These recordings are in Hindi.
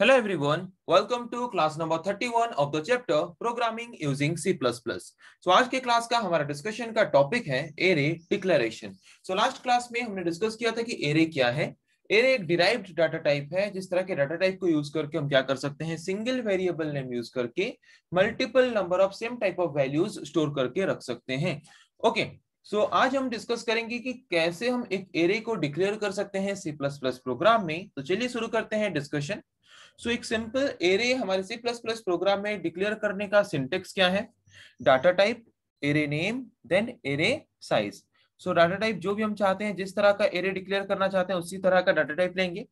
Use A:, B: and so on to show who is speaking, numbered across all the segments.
A: Hello everyone, welcome to class number 31 of the chapter Programming using C++. So आज के क्लास का हमारा डिस्कशन का टॉपिक है array declaration. So last class में हमने डिस्कस किया था कि एरे क्या है एरे एक डिराइव्ड डाटा टाइप है जिस तरह के डाटा टाइप को यूज करके हम क्या कर सकते हैं सिंगल वेरिएबल नेम यूज करके multiple number of same type of values store करके रख सकते हैं ओके okay. सो so, आज हम डिस्कस करेंगे कि कैसे हम एक एरे को डिक्लेयर कर सकते हैं सी प्रोग्राम में तो चलिए शुरू करते हैं डिस्कशन सो एक सिंपल एरे हमारे सी प्लस प्लस प्रोग्राम में डिक्लेयर करने का सिंटेक्स क्या है data type array name then array size so data type जो भी हम चाहते हैं जिस तरह का एरे डिक्लेयर करना चाहते हैं उसी तरह का डाटा टाइप लेंगे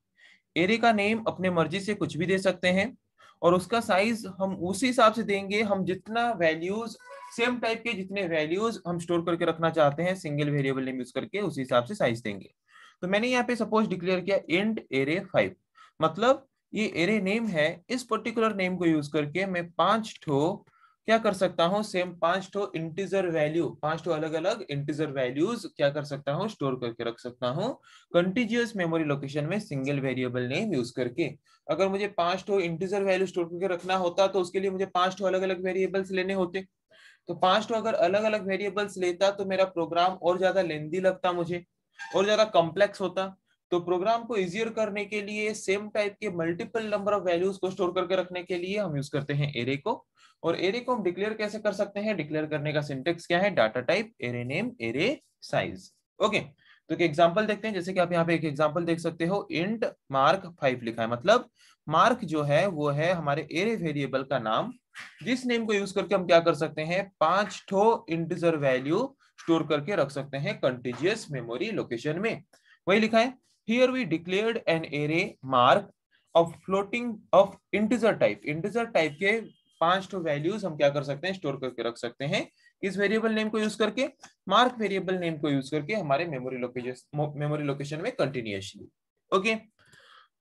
A: एरे का नेम अपने मर्जी से कुछ भी दे सकते हैं और उसका साइज हम उसी हिसाब से देंगे हम जितना वैल्यूज सेम टाइप के जितने वैल्यूज हम स्टोर करके रखना चाहते हैं सिंगल वेरिएबल नेम यूज करके उसी हिसाब से साइज देंगे तो मैंने यहाँ पे सपोज डिक्लेयर किया इंट एरे फाइव मतलब ये एरे नेम है इस पर्टिकुलर नेम को यूज करके मैं पांच ठो क्या कर सकता हूँ सेम पांच ठो इंटीजर वैल्यू पांच ठो अलग अलग इंटीजर वैल्यूज क्या कर सकता हूँ स्टोर करके रख सकता हूँ कंटिन्यूस मेमोरी लोकेशन में सिंगल वेरिएबल नेम यूज करके अगर मुझे पांच ठो इंटीजर वैल्यू स्टोर करके रखना होता तो उसके लिए मुझे पांच ठो अलग अलग वेरिएबल्स लेने होते तो पांच ठो अगर अलग अलग वेरिएबल्स लेता तो मेरा प्रोग्राम और ज्यादा लेंदी लगता मुझे और ज्यादा कॉम्प्लेक्स होता तो प्रोग्राम को इजियर करने के लिए सेम टाइप के मल्टीपल नंबर ऑफ वैल्यूज को स्टोर करके रखने के लिए हम यूज करते हैं एरे को और एरे को हम डिक्लेयर कैसे कर सकते हैं डिक्लेयर करने का सिंटेक्स क्या है data type array name array size okay तो एक एग्जाम्पल देखते हैं जैसे कि आप यहाँ पे एक एग्जाम्पल देख सकते हो इंट मार्क फाइव लिखा है मतलब मार्क जो है वो है हमारे एरे वेरिएबल का नाम जिस नेम को यूज करके हम क्या कर सकते हैं पांच ठो इंटीजर वैल्यू स्टोर करके रख सकते हैं कंटिजियस मेमोरी लोकेशन में वही लिखा है here we declared an array mark of floating of integer type integer type ke पांच तो वैल्यूज हम क्या कर सकते हैं स्टोर करके रख सकते हैं इस वेरिएबल नेम को यूज करके मार्क वेरिएबल नेम को यूज करके हमारे मेमोरी लोकेशन मेमोरी लोकेशन में कंटिन्यूसली ओके okay?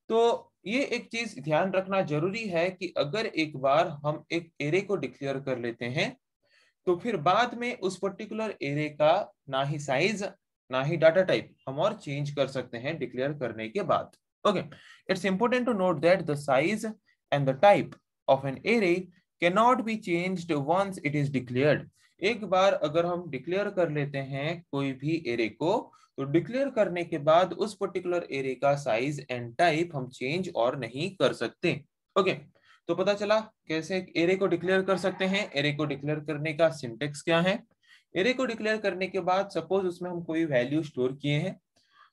A: तो ये एक चीज ध्यान रखना जरूरी है कि अगर एक बार हम एक एरे को डिक्लेयर कर लेते हैं तो फिर बाद में उस पर्टिकुलर एरे का ना ही साइज ना ही डाटा टाइप हम और चेंज कर सकते हैं डिक्लेयर करने के बाद okay it's important to note that the size and the type of an array not be changed once it is declared एक बार अगर हम डिक्लेयर कर लेते हैं कोई भी एरे को तो डिक्लेयर करने के बाद उस पर्टिकुलर एरे का साइज एंड टाइप हम चेंज और नहीं कर सकते ओके तो पता चला कैसे एरे को डिक्लेयर कर सकते हैं एरे को डिक्लेयर करने का सिंटेक्स क्या है एरे को डिक्लेयर करने के बाद सपोज उसमें हम कोई वैल्यू स्टोर किए हैं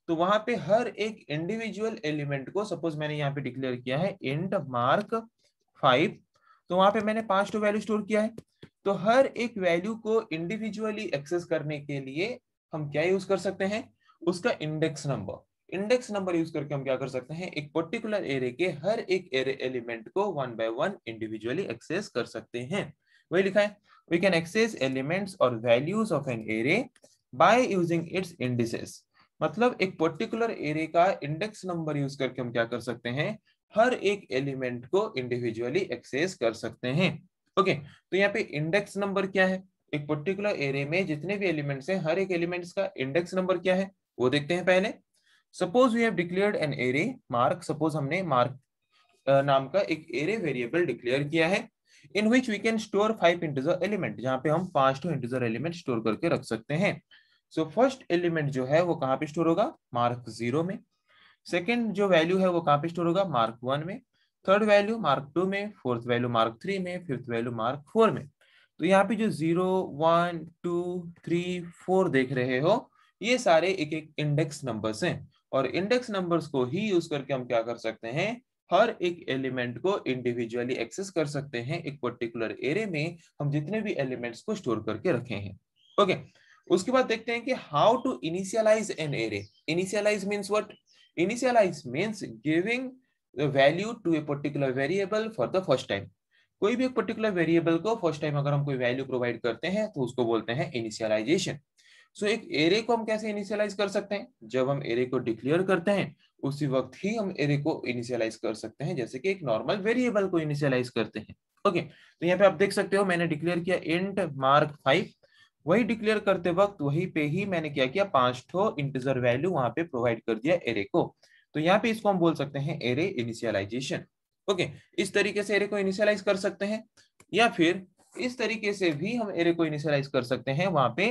A: तो वहां पे हर एक इंडिविजुअल एलिमेंट को सपोज मैंने यहाँ पे डिक्लेयर किया है इंट मार्क फाइव तो वहां पे मैंने पांच टू वैल्यू स्टोर किया है तो हर एक वैल्यू को इंडिविजुअली एक्सेस करने के लिए हम क्या यूज कर सकते हैं उसका index number index number use करके हम क्या कर सकते हैं एक पर्टिकुलर एरे के हर एक एरे एलिमेंट को one by one individually access कर सकते हैं वही लिखा है we can access elements or values of an array by using its indices. मतलब एक पर्टिकुलर एरे का इंडेक्स नंबर यूज करके हम क्या कर सकते हैं हर एक एलिमेंट को इंडिविजुअली एक्सेस कर सकते हैं ओके okay, तो यहाँ पे इंडेक्स नंबर क्या है एक पर्टिकुलर एरे में जितने भी एलिमेंट्स हैं हर एक एलिमेंट्स का इंडेक्स नंबर क्या है वो देखते हैं पहले suppose we have declared an array mark suppose हमने मार्क नाम का एक एरे वेरिएबल डिक्लेयर किया है in which we can store five integer element जहां पे हम पांच टू इंटीजर एलिमेंट स्टोर करके रख सकते हैं सो फर्स्ट एलिमेंट जो है वो कहाँ पे स्टोर होगा मार्क जीरो में सेकेंड जो वैल्यू है वो कहाँ पे स्टोर होगा मार्क वन में थर्ड वैल्यू मार्क टू में फोर्थ वैल्यू मार्क थ्री में फिफ्थ वैल्यू मार्क फोर में तो यहाँ पे जो zero one two three four देख रहे हो ये सारे एक एक इंडेक्स नंबर्स हैं और इंडेक्स नंबर्स को ही यूज करके हम क्या कर सकते हैं हर एक एलिमेंट को इंडिविजुअली एक्सेस कर सकते हैं एक पर्टिकुलर एरे में हम जितने भी एलिमेंट्स को स्टोर करके रखे हैं ओके okay. उसके बाद देखते हैं कि how to initialise an array initialise means what initialise means giving value to a particular variable for the first time कोई भी एक पर्टिकुलर वेरिएबल को फर्स्ट टाइम अगर हम कोई वैल्यू प्रोवाइड करते हैं तो उसको बोलते हैं इनिशियलाइजेशन सो so, एक एरे को हम कैसे इनिशियलाइज कर सकते हैं जब हम एरे को डिक्लेयर करते हैं उसी वक्त ही हम एरे को इनिशियलाइज कर सकते हैं जैसे कि एक नॉर्मल वेरिएबल को इनिशियलाइज करते हैं ओके तो यहाँ पे आप देख सकते हो मैंने डिक्लेयर किया इंट मार्क फाइव वही डिक्लेयर करते वक्त वही पे ही मैंने क्या किया पांच ठो इंटीजर वैल्यू वहां पे प्रोवाइड कर दिया एरे को तो यहाँ पे इसको हम बोल सकते हैं एरे इनिशियलाइजेशन ओके इस तरीके से एरे को इनिशियलाइज कर सकते हैं या फिर इस तरीके से भी हम एरे को इनिशियलाइज कर सकते हैं वहां पे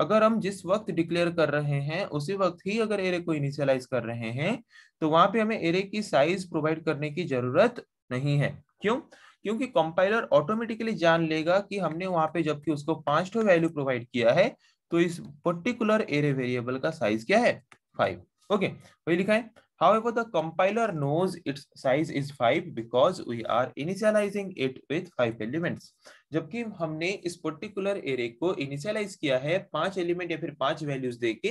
A: अगर हम जिस वक्त डिक्लेयर कर रहे हैं उसी वक्त ही अगर एरे को इनिशियलाइज कर रहे हैं तो वहां पे हमें एरे की साइज प्रोवाइड करने की जरूरत नहीं है क्यों क्योंकि कंपाइलर ऑटोमेटिकली जान लेगा कि हमने वहां पे जबकि उसको पांच टो वैल्यू प्रोवाइड किया है तो इस पर्टिकुलर एरे वेरिएबल का साइज क्या है फाइव ओके वही लिखा है However, the compiler knows its size is 5 because we are initializing it with 5 elements. जबकि हमने इस पर्टिकुलर एरे को इनिशियलाइज किया है पांच एलिमेंट या फिर पांच वैल्यूज देके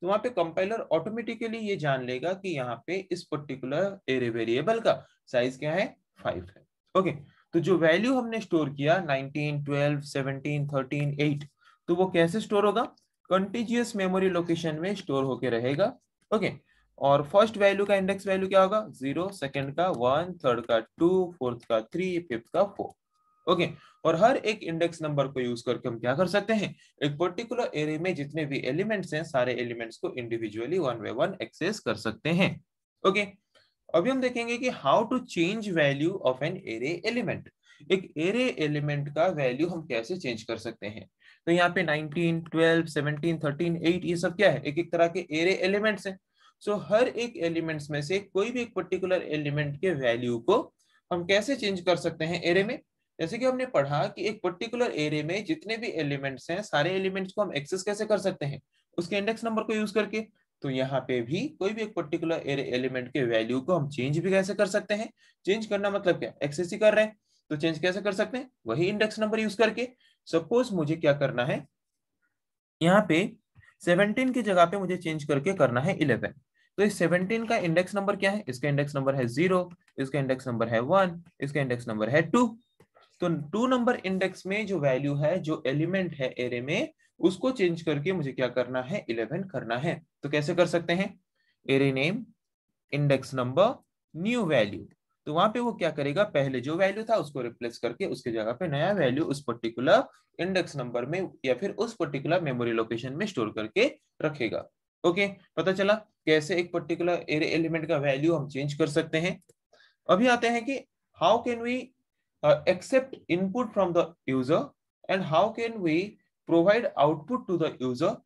A: तो वहां पे कंपाइलर ऑटोमेटिकली ये जान लेगा कि यहाँ पे इस पर्टिकुलर एरे वेरिएबल का साइज क्या है फाइव है ओके okay, तो जो वैल्यू हमने स्टोर किया 19, 12, 17, 13, 8 तो वो कैसे स्टोर होगा कंटिजियस मेमोरी लोकेशन में स्टोर होके रहेगा ओके okay, और फर्स्ट वैल्यू का इंडेक्स वैल्यू क्या होगा जीरो सेकेंड का वन थर्ड का टू फोर्थ का थ्री फिफ्थ का फोर ओके और हर एक इंडेक्स नंबर को यूज करके हम क्या कर सकते हैं एक पर्टिकुलर एरे में जितने भी एलिमेंट्स हैं सारे एलिमेंट्स को individually one by one access कर सकते हैं ओके अभी हम देखेंगे कि how to change value of an array element एक एरे एलिमेंट का वैल्यू हम कैसे चेंज कर सकते हैं तो यहाँ पे nineteen twelve seventeen thirteen eight ये सब क्या है एक एक तरह के एरे एलिमेंट्स हैं सो so, हर एक एलिमेंट्स में से कोई भी एक पर्टिकुलर एलिमेंट के वैल्यू को हम कैसे चेंज कर सकते हैं एरे में जैसे कि हमने पढ़ा कि एक पर्टिकुलर एरे में जितने भी एलिमेंट्स हैं सारे एलिमेंट्स को हम एक्सेस कैसे कर सकते हैं उसके इंडेक्स नंबर को यूज करके तो यहाँ पे भी कोई भी एक पर्टिकुलर एरे एलिमेंट के वैल्यू को हम चेंज भी कैसे कर सकते हैं चेंज करना मतलब क्या एक्सेस ही कर रहे हैं तो चेंज कैसे कर सकते हैं वही इंडेक्स नंबर यूज करके सपोज मुझे क्या करना है यहाँ पे 17 की जगह पे मुझे चेंज करके करना है इलेवन तो इस 17 का इंडेक्स नंबर क्या है इसका इंडेक्स नंबर है जीरो इसका इंडेक्स नंबर है वन इसका इंडेक्स नंबर है टू तो टू नंबर इंडेक्स में जो वैल्यू है जो एलिमेंट है एरे में उसको चेंज करके मुझे क्या करना है इलेवन करना है तो कैसे कर सकते हैं array name index number new value तो वहां पे वो क्या करेगा पहले जो वैल्यू था उसको रिप्लेस करके उसके जगह पे नया वैल्यू उस पर्टिकुलर इंडेक्स नंबर में या फिर उस पर्टिकुलर मेमोरी लोकेशन में स्टोर करके रखेगा ओके पता चला कैसे एक पर्टिकुलर एरे एलिमेंट का वैल्यू हम चेंज कर सकते हैं अभी आते हैं कि how can we accept input from the user and how can we provide output to the user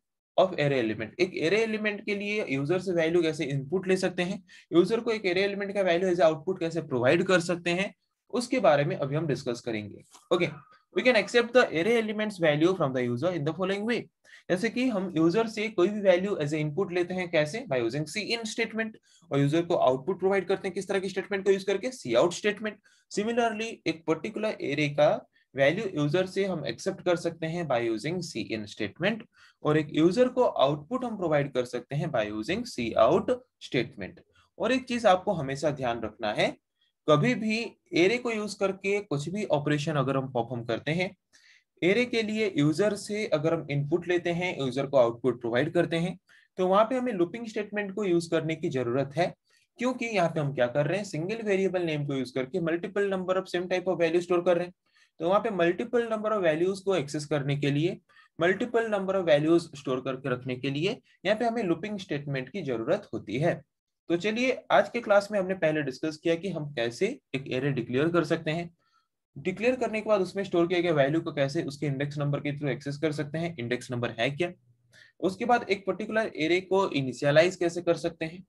A: of array element एक एरे एलिमेंट के लिए यूजर से वैल्यू कैसे इनपुट ले सकते हैं यूजर को एक एरे एलिमेंट का वैल्यू एज आउटपुट कैसे प्रोवाइड कर सकते हैं उसके बारे में अभी हम डिस्कस करेंगे okay we can accept the array elements value from the user in the following way जैसे कि हम यूजर से कोई भी वैल्यू एज ए इनपुट लेते हैं कैसे by using cin statement और यूजर को आउटपुट प्रोवाइड करते हैं किस तरह की स्टेटमेंट को यूज करके सी आउट स्टेटमेंट सिमिलरली एक पर्टिकुलर एरे का वैल्यू यूजर से हम एक्सेप्ट कर सकते हैं by using cin statement और एक यूजर को आउटपुट हम प्रोवाइड कर सकते हैं by using cout statement और एक चीज आपको हमेशा ध्यान रखना है कभी भी एरे को यूज करके कुछ भी ऑपरेशन अगर हम परफॉर्म करते हैं एरे के लिए यूजर से अगर हम इनपुट लेते हैं यूजर को आउटपुट प्रोवाइड करते हैं तो वहां पे हमें लुपिंग स्टेटमेंट को यूज करने की जरूरत है क्योंकि यहाँ पे हम क्या कर रहे हैं सिंगल वेरिएबल नेम को यूज करके multiple number of same type of value store कर रहे हैं तो वहां पे मल्टीपल नंबर ऑफ वैल्यूज को एक्सेस करने के लिए multiple number of values store करके रखने के लिए यहाँ पे हमें लुपिंग स्टेटमेंट की जरूरत होती है तो चलिए आज के क्लास में हमने पहले डिस्कस किया कि हम कैसे एक एरे डिक्लेयर कर सकते हैं डिक्लेयर करने के बाद उसमें स्टोर किया गया वैल्यू को कैसे उसके इंडेक्स नंबर के थ्रू एक्सेस कर सकते हैं इंडेक्स नंबर है क्या उसके बाद एक पर्टिकुलर एरे को इनिशियलाइज कैसे कर सकते हैं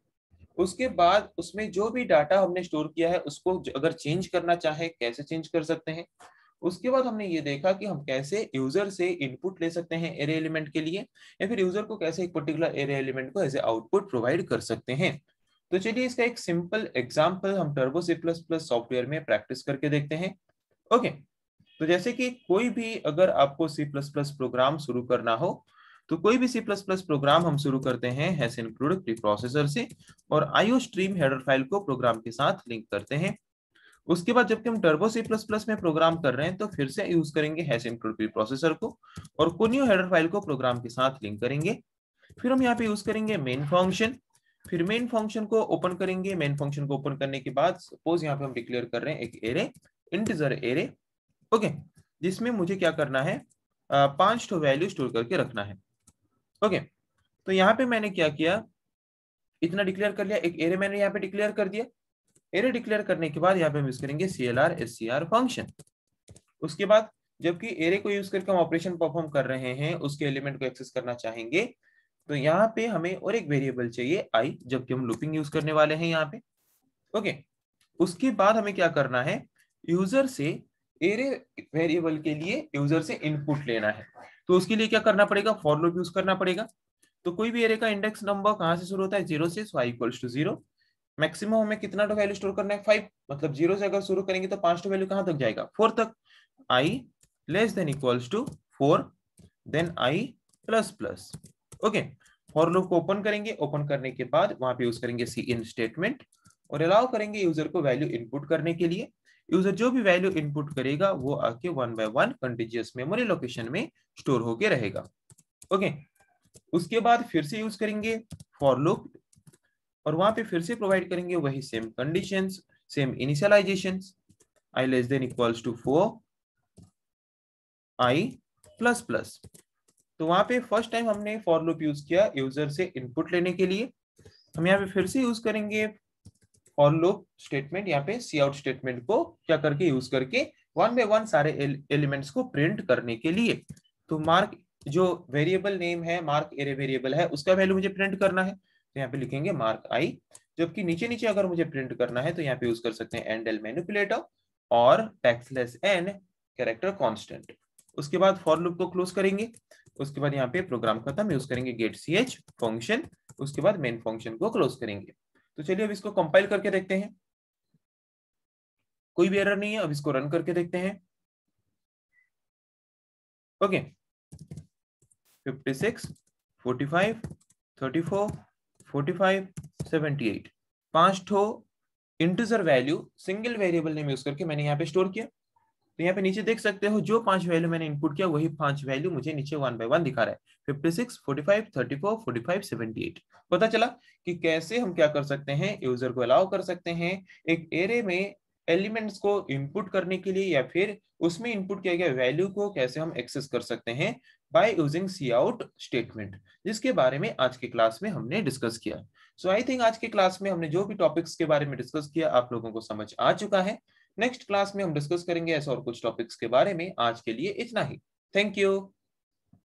A: उसके बाद उसमें जो भी डाटा हमने स्टोर किया है उसको अगर चेंज करना चाहे कैसे चेंज कर सकते हैं उसके बाद हमने ये देखा कि हम कैसे यूजर से इनपुट ले सकते हैं एरे एलिमेंट के लिए या फिर यूजर को कैसे एक पर्टिकुलर एरे एलिमेंट को एज ए आउटपुट प्रोवाइड कर सकते हैं तो चलिए इसका एक सिंपल एग्जाम्पल हम Turbo C plus plus software में प्रैक्टिस करके देखते हैं ओके तो जैसे कि कोई भी अगर आपको C++ प्रोग्राम शुरू करना हो तो कोई भी C++ प्रोग्राम हम शुरू करते हैं हैस इंक्लूड प्रीप्रोसेसर से और आईओ स्ट्रीम हेडर फाइल को प्रोग्राम के साथ लिंक करते हैं उसके बाद जबकि हम टर्बो C++ में प्रोग्राम कर रहे हैं तो फिर से यूज करेंगे हैस इंक्लूड प्रीप्रोसेसर को और कोनियो हेडर फाइल को प्रोग्राम के साथ लिंक करेंगे फिर हम यहाँ पे यूज करेंगे मेन फंक्शन फिर मेन फंक्शन को ओपन करेंगे मेन फंक्शन को ओपन करने के बाद सपोज यहाँ पे हम डिक्लेयर कर रहे हैं एक एरे इंटीजर एरे ओके जिसमें मुझे क्या करना है पांच ठो वैल्यू स्टोर करके रखना है ओके तो यहाँ पे मैंने क्या किया इतना डिक्लेयर कर लिया एक एरे मैंने यहाँ पे डिक्लेयर कर दिया एरे डिक्लेयर करने के बाद यहाँ पे हम यूज करेंगे C L R S C R function उसके बाद जबकि एरे को यूज करके हम ऑपरेशन परफॉर्म कर रहे हैं उसके एलिमेंट को एक्सेस करना चाहेंगे तो यहाँ पे हमें और एक वेरिएबल चाहिए आई जबकि हम लूपिंग यूज करने वाले हैं यहाँ पे ओके उसके बाद हमें क्या करना है यूजर से एरे वेरिएबल के लिए यूजर से इनपुट लेना है तो उसके लिए क्या करना पड़ेगा फॉर लूप यूज करना पड़ेगा तो कोई भी एरे का इंडेक्स नंबर कहां से शुरू होता है जीरो से so I equals to zero maximum हमें कितना टू वैल्यू स्टोर करना है फाइव मतलब जीरो से अगर शुरू करेंगे तो पांच टू वैल्यू कहां तक जाएगा फोर तक I less than equals to four then I plus plus okay for loop को ओपन करेंगे ओपन करने के बाद वहां पे यूज करेंगे सी इन स्टेटमेंट और अलाउ करेंगे यूजर को वैल्यू इनपुट करने के लिए यूजर जो भी वैल्यू इनपुट करेगा वो आके one by one contiguous memory location में स्टोर होके रहेगा ओके उसके बाद फिर से यूज करेंगे फॉर लुक और वहां पे फिर से प्रोवाइड करेंगे वही same condition same initialisation I less than equals to four I plus plus तो वहां पे फर्स्ट टाइम हमने फॉर लूप यूज किया यूजर से इनपुट लेने के लिए हम यहाँ पे फिर से यूज करेंगे फॉर लूप स्टेटमेंट यहाँ पे सी आउट स्टेटमेंट को क्या करके यूज करके वन बाय वन सारे एलिमेंट्स को प्रिंट करने के लिए तो मार्क जो वेरिएबल नेम है मार्क एरे वेरिएबल है उसका वैल्यू मुझे प्रिंट करना है तो यहाँ पे लिखेंगे मार्क आई जबकि नीचे नीचे अगर मुझे प्रिंट करना है तो यहाँ पे यूज कर सकते हैं एंड एल मैनिपुलेटर और टैक्सलेस एन कैरेक्टर कॉन्स्टेंट उसके बाद फॉर लूप को क्लोज करेंगे उसके बाद यहाँ पे प्रोग्राम खत्म यूज करेंगे गेट सी एच फंक्शन उसके बाद मेन फंक्शन को क्लोज करेंगे तो चलिए अब इसको कंपाइल करके देखते हैं कोई भी एरर नहीं है अब इसको रन करके देखते हैं okay fifty six forty five thirty four forty five seventy eight पांच इंटीजर वैल्यू सिंगल वेरिएबल ने यूज करके मैंने यहाँ पे स्टोर किया तो यहाँ पे नीचे देख सकते हो जो पांच वैल्यू मैंने इनपुट किया वही पांच वैल्यू मुझे नीचे वन बाय वन दिखा रहा है fifty six forty five thirty four forty five seventy eight पता चला कि कैसे हम क्या कर सकते हैं यूजर को अलाउ कर सकते हैं एक एरे में एलिमेंट्स को इनपुट करने के लिए या फिर उसमें इनपुट किया गया वैल्यू को कैसे हम एक्सेस कर सकते हैं by using cout statement जिसके बारे में आज के क्लास में हमने डिस्कस किया सो आई थिंक आज के क्लास में हमने जो भी टॉपिक्स के बारे में डिस्कस किया आप लोगों को समझ आ चुका है नेक्स्ट क्लास में हम डिस्कस करेंगे ऐसे और कुछ टॉपिक्स के बारे में आज के लिए इतना ही थैंक यू